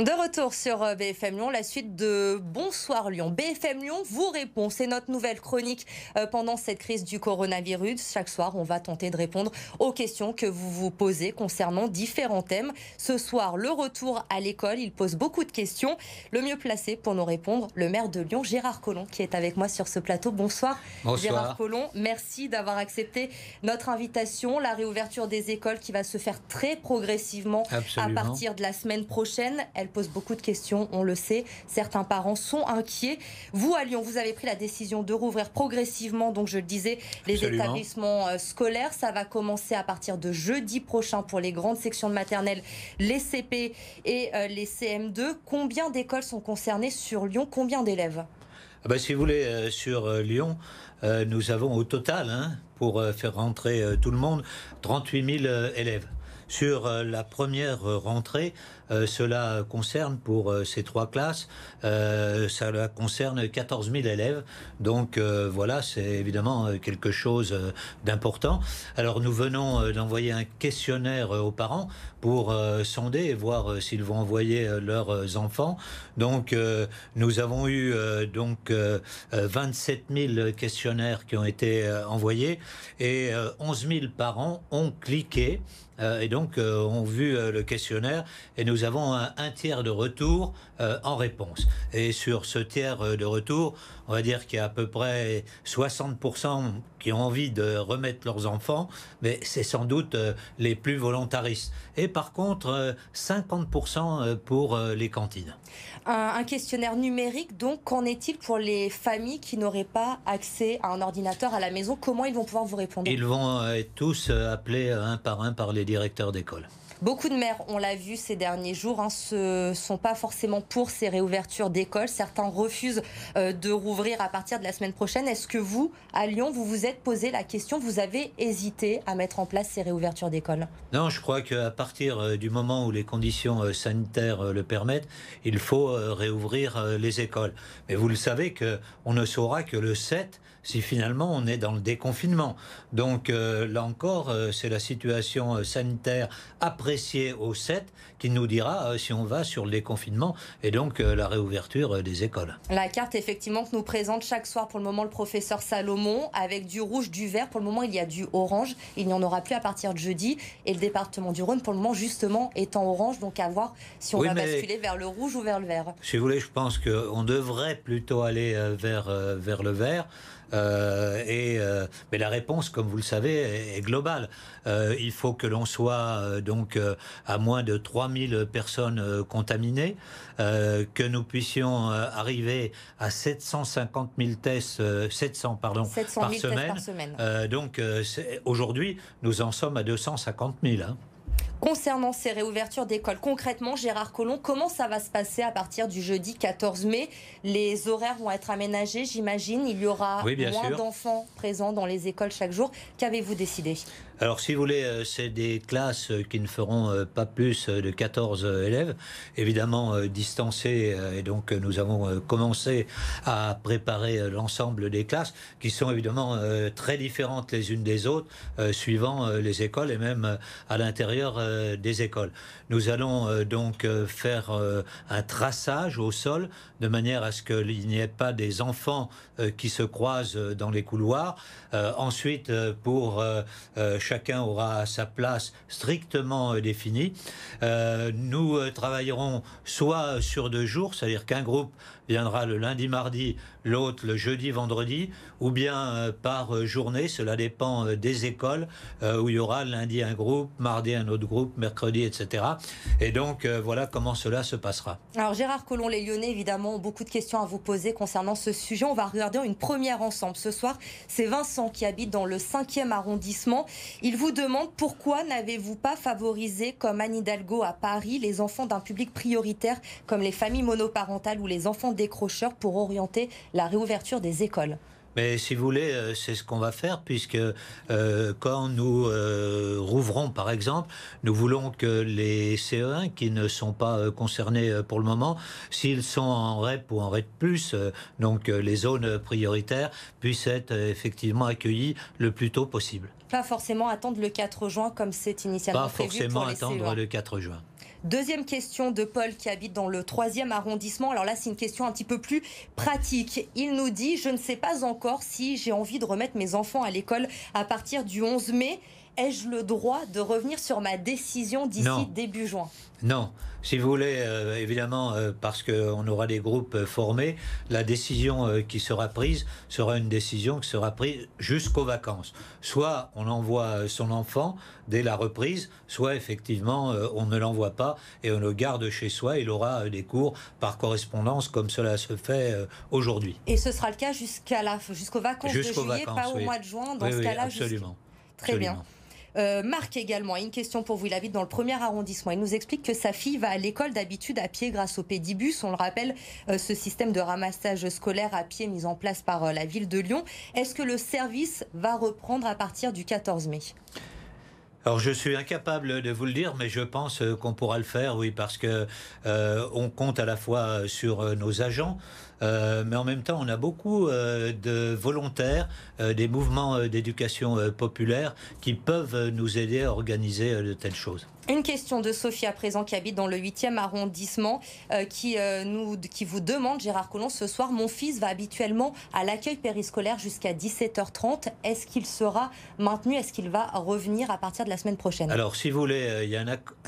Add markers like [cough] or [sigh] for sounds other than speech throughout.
De retour sur euh, BFM Lyon, la suite de Bonsoir Lyon. BFM Lyon vous répond. C'est notre nouvelle chronique euh, pendant cette crise du coronavirus. Chaque soir, on va tenter de répondre aux questions que vous vous posez concernant différents thèmes. Ce soir, le retour à l'école, il pose beaucoup de questions. Le mieux placé pour nous répondre, le maire de Lyon, Gérard Collomb, qui est avec moi sur ce plateau. Bonsoir, Gérard Collomb. Merci d'avoir accepté notre invitation. La réouverture des écoles qui va se faire très progressivement à partir de la semaine prochaine pose beaucoup de questions, on le sait. Certains parents sont inquiets. Vous, à Lyon, vous avez pris la décision de rouvrir progressivement, donc je le disais, les établissements euh, scolaires. Ça va commencer à partir de jeudi prochain pour les grandes sections de maternelle, les CP et euh, les CM2. Combien d'écoles sont concernées sur Lyon Combien d'élèves ah ben, si vous voulez, euh, sur Lyon, nous avons au total, hein, pour faire rentrer tout le monde, 38 000 élèves. Sur la première rentrée, euh, cela concerne pour euh, ces trois classes, euh, ça concerne 14 000 élèves. Donc voilà, c'est évidemment quelque chose d'important. Alors nous venons d'envoyer un questionnaire aux parents pour sonder et voir s'ils vont envoyer leurs enfants. Donc nous avons eu donc 27 000 questionnaires qui ont été envoyés et 11 000 parents ont cliqué et donc ont vu le questionnaire et nous nous avons un, tiers de retour euh, en réponse. Et sur ce tiers euh, de retour, on va dire qu'il y a à peu près 60% qui ont envie de remettre leurs enfants, mais c'est sans doute euh, les plus volontaristes. Et par contre, 50% pour les cantines. un, questionnaire numérique, donc, qu'en est-il pour les familles qui n'auraient pas accès à un ordinateur à la maison Comment ils vont pouvoir vous répondre Ils vont être tous appelés un par un par les directeurs d'école. Beaucoup de maires, on l'a vu ces derniers jours, ne hein, sont pas forcément pour ces réouvertures d'écoles. Certains refusent euh, de rouvrir à partir de la semaine prochaine. Est-ce que vous, à Lyon, vous vous êtes posé la question Vous avez hésité à mettre en place ces réouvertures d'écoles Non, je crois qu'à partir euh, du moment où les conditions euh, sanitaires le permettent, il faut réouvrir les écoles. Mais vous le savez que on ne saura que le 7 si finalement on est dans le déconfinement. Donc là encore, c'est la situation sanitaire après apprécié au 7 qui nous dira euh, si on va sur le déconfinement et donc euh, la réouverture euh, des écoles. La carte, effectivement, que nous présente chaque soir pour le moment le professeur Salomon avec du rouge, du vert. Pour le moment, il y a du orange. Il n'y en aura plus à partir de jeudi. Et le département du Rhône, pour le moment, justement, est en orange. Donc à voir si on va basculer vers le rouge ou vers le vert. Si vous voulez, je pense qu'on devrait plutôt aller vers, vers le vert. Euh, et, euh, mais la réponse, comme vous le savez, est, globale. Euh, il faut que l'on soit donc à moins de 3000 personnes contaminées, que nous puissions arriver à 750 000 tests, 700 pardon, par, semaine. donc aujourd'hui, nous en sommes à 250 000. Concernant ces réouvertures d'écoles, concrètement, Gérard Collomb, comment ça va se passer à partir du jeudi 14 mai Les horaires vont être aménagés, j'imagine. Il y aura moins d'enfants présents dans les écoles chaque jour. Qu'avez-vous décidé alors, si vous voulez, euh, c'est des classes euh, qui ne feront euh, pas plus de 14 élèves, évidemment distancées. Et donc, nous avons commencé à préparer l'ensemble des classes qui sont évidemment très différentes les unes des autres, suivant les écoles et même à l'intérieur des écoles. Nous allons donc faire un traçage au sol de manière à ce qu'il n'y ait pas des enfants qui se croisent dans les couloirs. Ensuite, pour chacun aura sa place strictement euh, définie. Euh, nous euh, travaillerons soit sur deux jours, c'est-à-dire qu'un groupe viendra le lundi, mardi, l'autre le jeudi, vendredi, ou bien euh, par euh, journée, cela dépend euh, des écoles, où il y aura lundi un groupe, mardi un autre groupe, mercredi, etc. Et donc voilà comment cela se passera. Alors Gérard Collomb, les Lyonnais, évidemment, ont beaucoup de questions à vous poser concernant ce sujet. On va regarder une première ensemble. Ce soir, c'est Vincent qui habite dans le 5e arrondissement. Il vous demande pourquoi n'avez-vous pas favorisé, comme Anne Hidalgo à Paris, les enfants d'un public prioritaire, comme les familles monoparentales ou les enfants décrocheurs pour orienter la réouverture des écoles. Mais si vous voulez, euh, c'est ce qu'on va faire, puisque euh, quand nous euh, rouvrons, par exemple, nous voulons que les CE1 qui ne sont pas concernés pour le moment, s'ils sont en REP ou en REP, donc les zones prioritaires, puissent être effectivement accueillis le plus tôt possible. Pas forcément attendre le 4 juin comme c'est initialement prévu. Pas forcément pour les attendre e le 4 juin. Deuxième question de Paul qui habite dans le troisième arrondissement. Alors là, c'est une question un petit peu plus pratique. Il nous dit, je ne sais pas encore si j'ai envie de remettre mes enfants à l'école à partir du 11 mai ai-je le droit de revenir sur ma décision d'ici début juin non, si vous voulez, euh, évidemment, euh, parce qu'on aura des groupes euh, formés, la décision qui sera prise sera une décision qui sera prise jusqu'aux vacances. Soit on envoie son enfant dès la reprise, soit effectivement on ne l'envoie pas et on le garde chez soi. Il aura des cours par correspondance comme cela se fait aujourd'hui. Et ce sera le cas jusqu'à la jusqu'aux vacances de juillet, pas au mois de juin. Dans ce cas-là, absolument. Très bien. Euh, Marc également, une question pour vous. Il habite dans le premier arrondissement. Il nous explique que sa fille va à l'école d'habitude à pied grâce au pédibus. On le rappelle, euh, ce système de ramassage scolaire à pied mis en place par euh, la ville de Lyon. Est-ce que le service va reprendre à partir du 14 mai alors je suis incapable de vous le dire, mais je pense qu'on pourra le faire, oui, parce que on compte à la fois sur nos agents, euh, mais en même temps, on a beaucoup euh, de volontaires, euh, des mouvements d'éducation populaire qui peuvent nous aider à organiser de telles choses. Une question de Sophie à présent qui habite dans le 8e arrondissement qui, nous, qui vous demande, Gérard Collomb, ce soir, mon fils va habituellement à l'accueil périscolaire jusqu'à 17h30. Est-ce qu'il sera maintenu Est-ce qu'il va revenir à partir de la semaine prochaine Alors, si vous voulez, il y,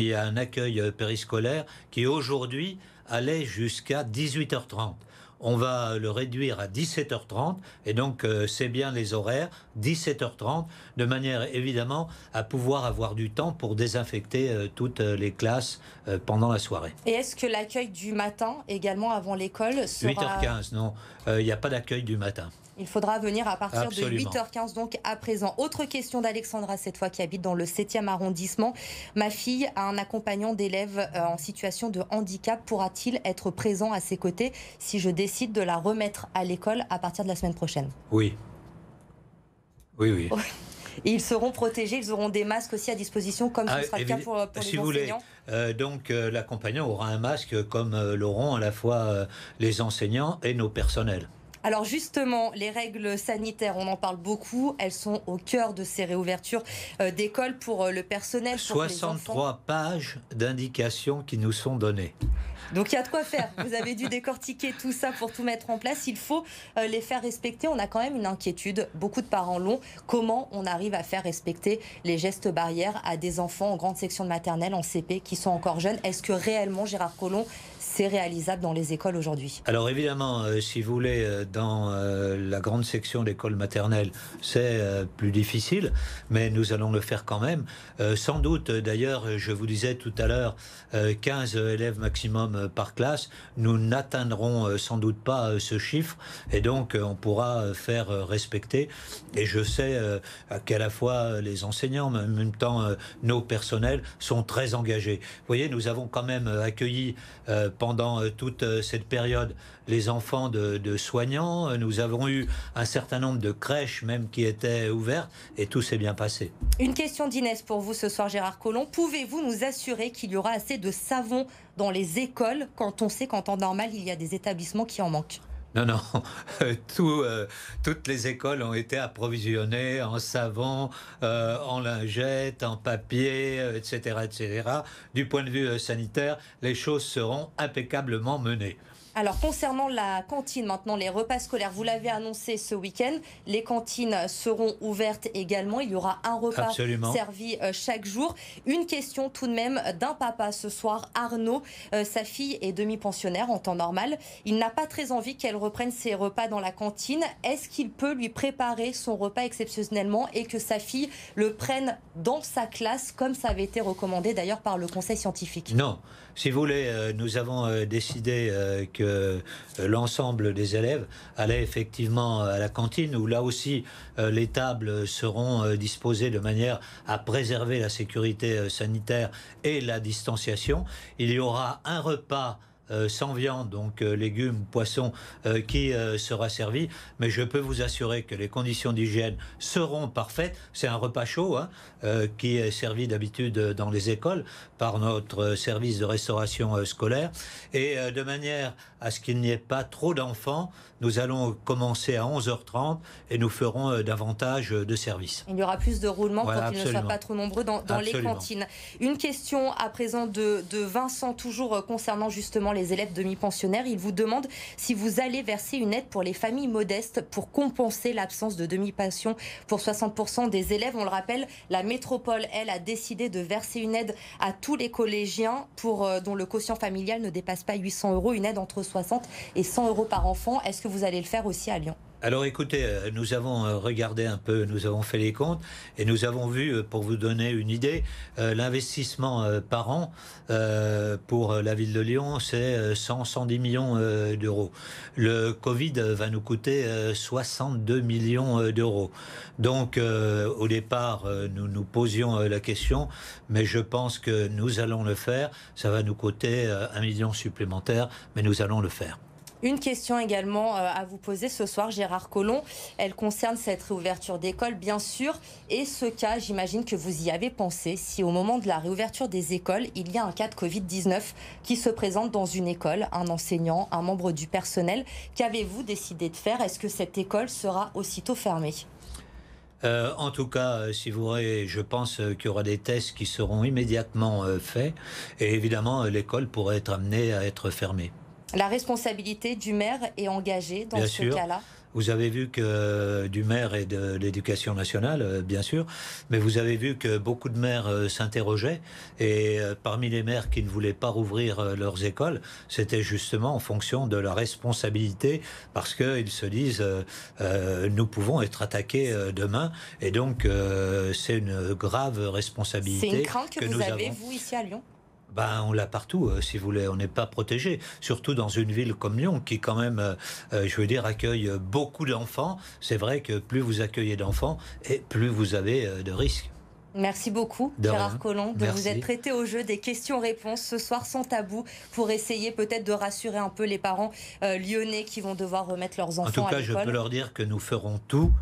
il y a un accueil périscolaire qui aujourd'hui allait jusqu'à 18h30 on va le réduire à 17h30. Et donc, euh, c'est bien les horaires, 17h30, de manière évidemment à pouvoir avoir du temps pour désinfecter euh, toutes euh, les classes pendant la soirée. Et est-ce que l'accueil du matin, également avant l'école, sera... 8h15, non. Il n'y a pas d'accueil du matin. Il faudra venir à partir de 8h15, donc à présent. Autre question d'Alexandra, cette fois, qui habite dans le 7e arrondissement. Ma fille a un accompagnant d'élèves euh, en situation de handicap. Pourra-t-il être présent à ses côtés si je décide de la remettre à l'école à partir de la semaine prochaine Oui. Oui, oui. ils seront protégés, ils auront des masques aussi à disposition, comme ce ah, sera le cas pour, si les enseignants. Voulez, euh, donc euh, l'accompagnant aura un masque comme l'auront à la fois les enseignants et nos personnels. Alors justement, les règles sanitaires, on en parle beaucoup, elles sont au cœur de ces réouvertures euh, d'écoles pour euh, le personnel. 63 pages d'indications qui nous sont données. Donc il y a de quoi faire. Vous avez dû décortiquer tout ça pour tout mettre en place. Il faut euh, les faire respecter. On a quand même une inquiétude. Beaucoup de parents l'ont. Comment on arrive à faire respecter les gestes barrières à des enfants en grande section de maternelle, en CP, qui sont encore jeunes Est-ce que réellement, Gérard Collomb, c'est réalisable dans les écoles aujourd'hui. Alors évidemment, euh, si vous voulez, euh, dans euh, la grande section d'école maternelle, c'est plus difficile, mais nous allons le faire quand même. sans doute, d'ailleurs, je vous disais tout à l'heure, 15 élèves maximum par classe, nous n'atteindrons sans doute pas ce chiffre, et donc on pourra faire respecter, et je sais qu'à la fois les enseignants, mais en même temps nos personnels, sont très engagés. Vous voyez, nous avons quand même accueilli pendant pendant euh, toute euh, cette période les enfants de, soignants. Euh, nous avons eu un certain nombre de crèches même qui étaient ouvertes et tout s'est bien passé. Une question d'Inès pour vous ce soir, Gérard Collomb. Pouvez-vous nous assurer qu'il y aura assez de savon dans les écoles quand on sait qu'en temps normal, il y a des établissements qui en manquent non, non. [laughs] Euh, toutes les écoles ont été approvisionnées en savon, euh, en lingettes, en papier, etc., euh, etc. Du point de vue sanitaire, les choses seront impeccablement menées. Alors concernant la cantine maintenant, les repas scolaires, vous l'avez annoncé ce week-end, les cantines seront ouvertes également. Il y aura un repas servi euh, chaque jour. Une question tout de même d'un papa ce soir, Arnaud. Euh, sa fille est demi-pensionnaire en temps normal. Il n'a pas très envie qu'elle reprenne ses repas dans la cantine. Est-ce qu'il peut lui préparer son repas exceptionnellement et que sa fille le prenne dans sa classe comme ça avait été recommandé d'ailleurs par le conseil scientifique Non. Si vous voulez, euh, nous avons euh, décidé euh, que l'ensemble des élèves allaient effectivement à la cantine, où là aussi les tables seront disposées de manière à préserver la sécurité sanitaire et la distanciation. Il y aura un repas euh, sans viande, donc euh, légumes, poissons, euh, qui sera servi. Mais je peux vous assurer que les conditions d'hygiène seront parfaites. C'est un repas chaud hein, qui est servi d'habitude dans les écoles par notre service de restauration scolaire. Et de manière à ce qu'il n'y ait pas trop d'enfants, nous allons commencer à 11h30 et nous ferons davantage de services. Il y aura plus de roulement quand ils ne soient pas trop nombreux dans, les cantines. Une question à présent de, de Vincent, toujours concernant justement les les élèves demi-pensionnaires. Ils vous demandent si vous allez verser une aide pour les familles modestes pour compenser l'absence de demi-pension pour 60% des élèves. On le rappelle, la métropole, elle, a décidé de verser une aide à tous les collégiens pour, euh, dont le quotient familial ne dépasse pas 800 euros, une aide entre 60 et 100 euros par enfant. Est-ce que vous allez le faire aussi à Lyon alors écoutez, euh, nous avons euh, regardé un peu, nous avons fait les comptes et nous avons vu, euh, pour vous donner une idée, l'investissement par an pour la ville de Lyon, c'est 110 millions d'euros. Le Covid va nous coûter 62 millions d'euros. Donc au départ, nous nous posions la question, mais je pense que nous allons le faire. Ça va nous coûter un million supplémentaire, mais nous allons le faire. Une question également euh, à vous poser ce soir, Gérard Collomb. Elle concerne cette réouverture d'école, bien sûr. Et ce cas, j'imagine que vous y avez pensé. Si au moment de la réouverture des écoles, il y a un cas de Covid-19 qui se présente dans une école, un enseignant, un membre du personnel, qu'avez-vous décidé de faire Est-ce que cette école sera aussitôt fermée euh, en tout cas, euh, si vous voulez, je pense qu'il y aura des tests qui seront immédiatement faits et évidemment l'école pourrait être amenée à être fermée. La responsabilité du maire est engagée dans ce cas-là vous avez vu que du maire et de l'éducation nationale, euh, bien sûr, mais vous avez vu que beaucoup de maires euh, s'interrogeaient. Et euh, parmi les maires qui ne voulaient pas rouvrir leurs écoles, c'était justement en fonction de la responsabilité, parce qu'ils se disent nous pouvons être attaqués demain. Et donc, c'est une grave responsabilité. C'est une crainte que, vous nous avez, vous, ici à Lyon ben, on l'a partout, euh, si vous voulez. On n'est pas protégé, surtout dans une ville comme Lyon, qui quand même, euh, euh, je veux dire, accueille beaucoup d'enfants. C'est vrai que plus vous accueillez d'enfants, et plus vous avez de risques. Merci beaucoup, Gérard Collomb, de vous être traité au jeu des questions-réponses ce soir sans tabou pour essayer peut-être de rassurer un peu les parents lyonnais qui vont devoir remettre leurs enfants à l'école. En tout cas, je peux leur dire que nous ferons tout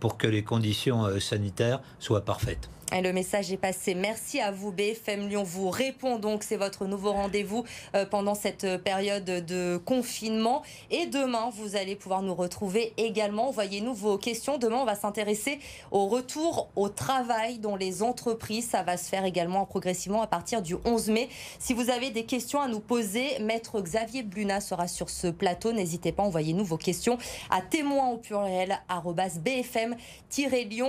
pour que les conditions sanitaires soient parfaites le message est passé. Merci à vous, BFM Lyon. Vous répond donc. C'est votre nouveau rendez-vous euh, pendant cette euh, période de confinement. Et demain, vous allez pouvoir nous retrouver également. Envoyez-nous vos questions. Demain, on va s'intéresser au retour au travail dans les entreprises. Ça va se faire également progressivement à partir du 11 mai. Si vous avez des questions à nous poser, Maître Xavier Bluna sera sur ce plateau. N'hésitez pas, envoyez-nous vos questions à témoin au pluriel bfm-lyon.fr.